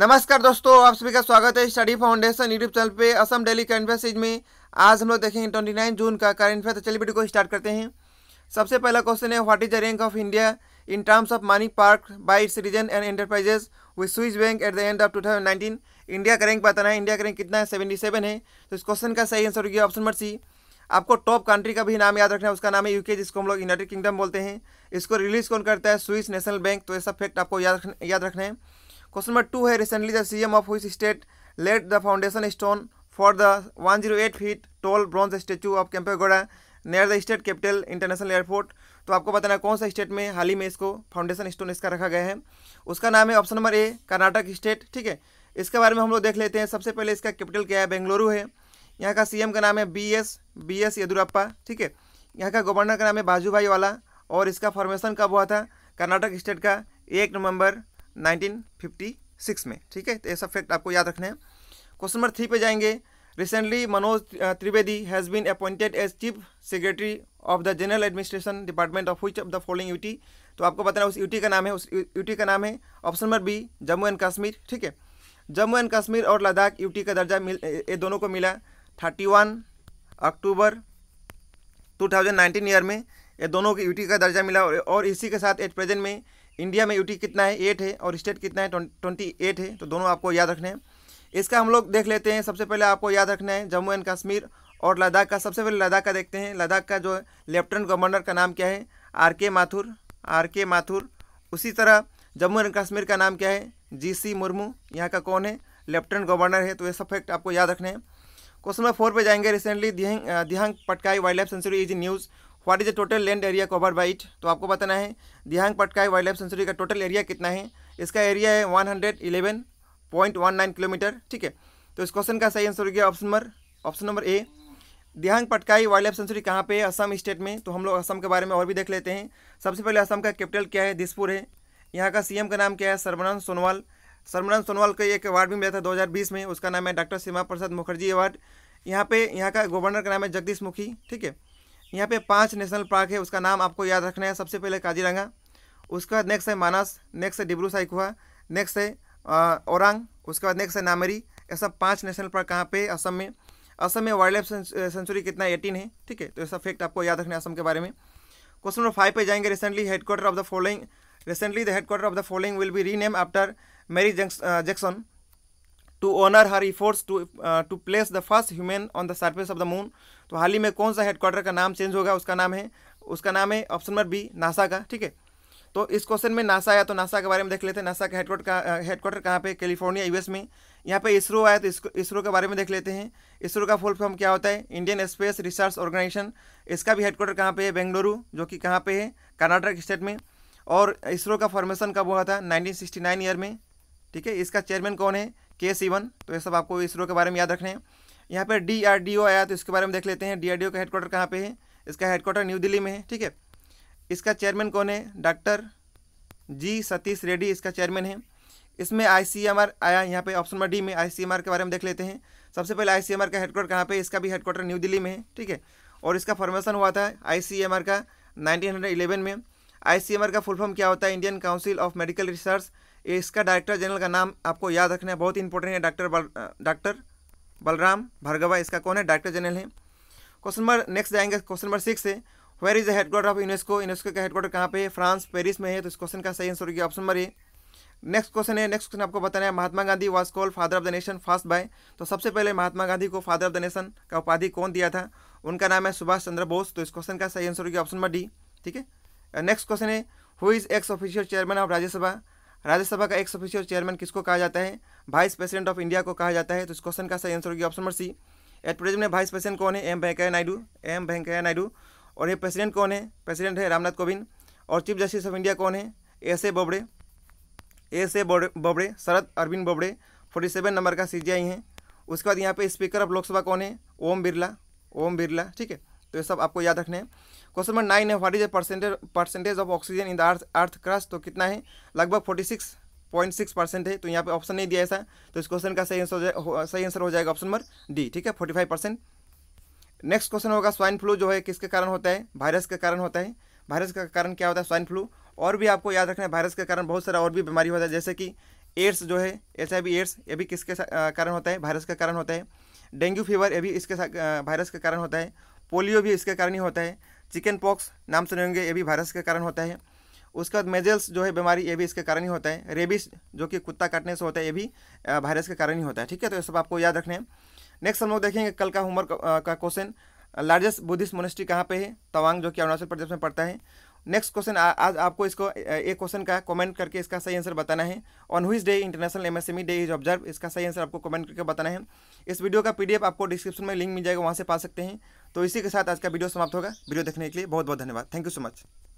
नमस्कार दोस्तों आप सभी का स्वागत है स्टडी फाउंडेशन यूट्यूब चैनल पे असम डेली करंट सीरीज में आज हम लोग देखेंगे ट्वेंटी नाइन जून का करंट अफेयर तो चलिए वीडियो को स्टार्ट करते हैं सबसे पहला क्वेश्चन है what is the rank of India in terms of money park by its reason and enterprises with Swiss bank at the end of two thousand nineteen India का rank बताना है India का rank कितना है seventy seven है तो इस question का सही आंसर हो गया ऑप्शन नंबर सी आपको टॉप कंट्री का भी नाम याद रखना है उसका नाम है यूके जिसको हम लोग यूनाइटेड किंगडम बोलते हैं इसको रिलीज कौन करता है स्विस नेशनल बैंक तो ऐसा फैक्ट आपको याद याद रखना है क्वेश्चन नंबर टू है recently the CM of which state let the foundation stone for the 108 feet tall bronze statue of Kempegowda near the state capital international airport तो आपको बताना कौन सा स्टेट में हाल ही में इसको फाउंडेशन स्टोन इसका रखा गया है उसका नाम है option number A Karnataka state ठीक है इसके बारे में हम लोग देख लेते हैं सबसे पहले इसका कैपिटल क्या है बेंगलुरु है यहाँ का सीएम का नाम है B S B S Yediyurappa ठीक है यहाँ का गवर्नर का नाम है बाजूभाई वाला और इसका फॉर्मेशन कब हुआ था कर्नाटक स्टेट का एक नवंबर 1956 में ठीक है तो ये सब फैक्ट आपको याद रखना है क्वेश्चन नंबर थ्री पे जाएंगे recently Manoj Trivedi has been appointed as chief secretary of the general administration department of which of the following UT तो आपको बताना उस यूटी का नाम है उस यूटी का नाम है option number B Jammu and Kashmir ठीक है जम्मू एंड कश्मीर और लद्दाख यूटी का दर्जा मिल ये दोनों को मिला 31 अक्टूबर 2019 ईयर में ये दोनों को यूटी का दर्जा मिला और इसी के साथ एट प्रेजेंट में इंडिया में यूटी कितना है एट है और स्टेट कितना है ट्वेंटी एट है तो दोनों आपको याद रखने हैं इसका हम लोग देख लेते हैं सबसे पहले आपको याद रखना है जम्मू एंड कश्मीर और लद्दाख का सबसे पहले लद्दाख का देखते हैं लद्दाख का जो लेफ्टिनेंट गवर्नर का नाम क्या है आर के माथुर आर के माथुर उसी तरह जम्मू एंड कश्मीर का नाम क्या है जी सी मुर्मू यहाँ का कौन है लेफ्टिनेंट गवर्नर है तो ये सब फैक्ट आपको याद रखने हैं क्वेश्चन नंबर फोर पे जाएंगे recently Dihing Dihing Patkai wild life sanctuary is news what is the total land area cover by it तो आपको बताना है Dihing Patkai wild life sanctuary का टोटल एरिया कितना है इसका एरिया है one hundred eleven point one nine kilometre ठीक है तो इस क्वेश्चन का सही आंसर हो गया option number option number A Dihing Patkai wild life sanctuary कहाँ पे है असम स्टेट में तो हम लोग असम के बारे में और भी देख लेते हैं सबसे पहले असम का कैपिटल क्या है दिसपुर है यहाँ का सीएम का नाम क्या है सर्वानंद सोनवाल सर्वानंद सोनोवाल का एक अवार्ड भी मिला था 2020 में उसका नाम है डॉक्टर श्यामा प्रसाद मुखर्जी अवार्ड यहाँ पे यहाँ का गवर्नर का नाम है जगदीश मुखी ठीक है यहाँ पे पांच नेशनल पार्क है उसका नाम आपको याद रखना है सबसे पहले काजीरंगा उसके बाद नेक्स्ट है मानस नेक्स्ट है डिब्रू साइकुआ नेक्स्ट है औरंग उसके बाद नेक्स्ट है नामेरी ये सब पाँच नेशनल पार्क कहाँ पे असम में असम में वाइल्ड लाइफ सेंचुरी कितना एटीन है ठीक है तो सब फैक्ट आपको याद रखना है असम के बारे में क्वेश्चन नंबर फाइव पे जाएंगे recently headquarter of the following recently the headquarter of the following will be rename after Mary Jackson to honour her efforts to to place the first human on the surface of the moon तो हाल ही में कौन सा headquarter का नाम change होगा उसका नाम है उसका नाम है ऑप्शन नंबर बी नासा का ठीक है तो इस क्वेश्चन में नासा आया तो नासा के बारे में देख लेते हैं नासा का हेडक्वार्टर का हेडक्वार्टर कहाँ पे कैलिफोर्निया यूएस में यहाँ पे इसरो आया तो इसरो के बारे में देख लेते हैं इसरो का फुल फॉर्म क्या होता है इंडियन स्पेस रिसर्च ऑर्गेनाइजेशन इसका भी हेडक्वार्टर कहाँ पे है बेंगलुरु जो कि कहाँ पे है कर्नाटक स्टेट में और इसरो का फॉर्मेशन कब हुआ था 1969 ईयर में ठीक है इसका चेयरमैन कौन है के सीवन तो ये सब आपको इसरो के बारे में याद रखने हैं यहाँ पर डी आर डी ओ आया तो इसके बारे में देख लेते हैं डी आर डी ओ का हेडक्वार्टर कहाँ पे है इसका हेडक्वार्टर न्यू दिल्ली में है ठीक है इसका चेयरमैन कौन है डॉक्टर जी सतीश रेड्डी इसका चेयरमैन है इसमें आई सी एम आर आया यहाँ पे ऑप्शन नंबर डी में आई सी एम आर के बारे में देख लेते हैं सबसे पहले आई सी एम आर का हेडक्वार्टर कहाँ पर इसका भी हेडक्वार्टर न्यू दिल्ली में है ठीक है और इसका फॉर्मेशन हुआ था आई सी एम आर का नाइनटीन हंड्रेड इलेवन में आई सी एम आर का फुल फॉर्म क्या होता है Indian Council of Medical Research इसका डायरेक्टर जनरल का नाम आपको याद रखना है बहुत इंपॉर्टेंट है डॉक्टर बल डॉक्टर बलराम भार्गवा इसका कौन है डायरेक्टर जनरल है क्वेश्चन नंबर नेक्स्ट जाएंगे क्वेश्चन नंबर सिक्स है where is the headquarter of UNESCO UNESCO का हेडक्वार्टर कहाँ पे है फ्रांस पेरिस में है तो इस क्वेश्चन का सही आंसर होगी option number A next question है नेक्स्ट क्वेश्चन आपको बताना है Mahatma Gandhi was call father of the nation first by तो सबसे पहले महात्मा गांधी को फादर ऑफ द नेशन का उपाधि कौन दिया था उनका नाम है सुभाष चंद्र बोस तो इस क्वेश्चन का सही आंसर होगी ऑप्शन नंबर डी ठीक है नेक्स्ट क्वेश्चन है who is ex officio chairman of Rajya Sabha Rajya Sabha का एक्स ऑफिशियल चेयरमैन किसको कहा जाता है वाइस प्रेसिडेंट ऑफ इंडिया को कहा जाता है तो इस क्वेश्चन का सही आंसर होगी option number C at present में वाइस प्रेसिडेंट कौन है एम वेंकैया नायडू एम वेंकैया नायडू और ये प्रेसिडेंट कौन है प्रेसिडेंट है रामनाथ कोविंद और चीफ जस्टिस ऑफ इंडिया कौन है S A Bobde S A Bobde Sharad Arvind Bobde forty seven number का सी हैं उसके बाद यहाँ पे स्पीकर ऑफ लोकसभा कौन है ओम बिरला ओम बिरला ठीक है तो ये सब आपको याद रखने हैं क्वेश्चन नंबर नाइन है what is a percentage percentage of oxygen in the earth earth crust तो कितना है लगभग forty six point six percent है तो यहाँ पे ऑप्शन नहीं दिया ऐसा तो इस क्वेश्चन का सही आंसर हो सही आंसर हो जाएगा ऑप्शन नंबर डी ठीक है forty five percent next question होगा स्वाइन फ्लू जो है किसके कारण होता है वायरस के कारण होता है वायरस का कारण क्या होता है स्वाइन फ्लू और भी आपको याद रखना है वायरस के कारण बहुत सारा और भी बीमारी होता है जैसे कि एड्स जो है एच आई एड्स ये भी किसके कारण होता है वायरस के कारण होता है डेंगू फीवर ये भी इसके वायरस के कारण होता है पोलियो भी इसके कारण ही होता है चिकन पॉक्स नाम सुने होंगे ये भी वायरस के कारण होता है उसके बाद मेजल्स जो है बीमारी ये भी इसके कारण ही होता है रेबिस जो कि कुत्ता काटने से होता है ये भी वायरस के कारण ही होता है ठीक है तो ये सब आपको याद रखने हैं नेक्स्ट हम लोग देखेंगे कल का होमवर्क का क्वेश्चन लार्जेस्ट बुद्धिस्ट मोनिस्ट्री कहाँ पे है तवांग जो कि अरुणाचल प्रदेश में पड़ता है नेक्स्ट क्वेश्चन आज आपको इसको एक क्वेश्चन का कमेंट करके इसका सही आंसर बताना है on which day International MSME Day is observe इसका सही आंसर आपको कमेंट करके बताना है इस वीडियो का पीडीएफ आपको डिस्क्रिप्शन में लिंक मिल जाएगा वहाँ से पा सकते हैं तो इसी के साथ आज का वीडियो समाप्त होगा वीडियो देखने के लिए बहुत बहुत धन्यवाद थैंक यू सो मच